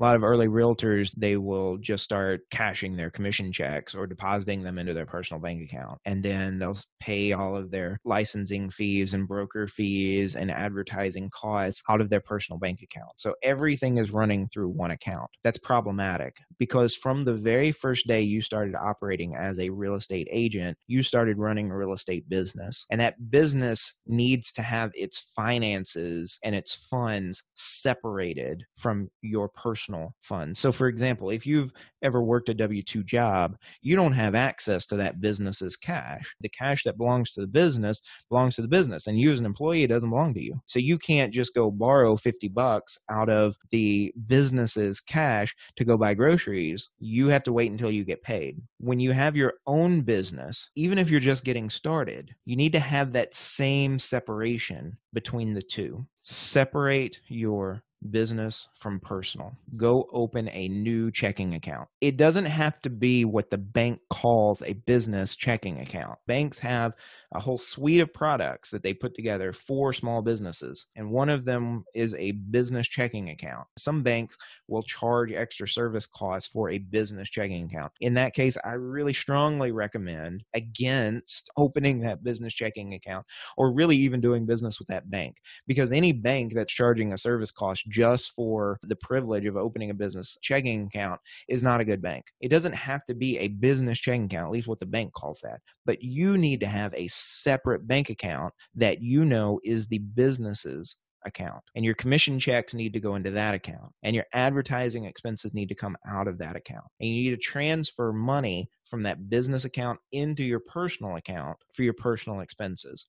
a lot of early realtors they will just start cashing their commission checks or depositing them into their personal bank account and then they'll pay all of their licensing fees and broker fees and advertising costs out of their personal bank account so everything is running through one account that's problematic because from the very first day you started operating as a real estate agent you started running a real estate business and that business needs to have its finances and its funds separated from your personal personal funds. So, for example, if you've ever worked a W 2 job, you don't have access to that business's cash. The cash that belongs to the business belongs to the business, and you as an employee, it doesn't belong to you. So, you can't just go borrow 50 bucks out of the business's cash to go buy groceries. You have to wait until you get paid. When you have your own business, even if you're just getting started, you need to have that same separation between the two. Separate your business from personal. Go open a new checking account. It doesn't have to be what the bank calls a business checking account. Banks have a whole suite of products that they put together for small businesses, and one of them is a business checking account. Some banks will charge extra service costs for a business checking account. In that case, I really strongly recommend against opening that business checking account or really even doing business with that bank because any bank that's charging a service cost just for the privilege of opening a business checking account is not a good bank. It doesn't have to be a business checking account, at least what the bank calls that. But you need to have a separate bank account that you know is the business's account and your commission checks need to go into that account and your advertising expenses need to come out of that account and you need to transfer money from that business account into your personal account for your personal expenses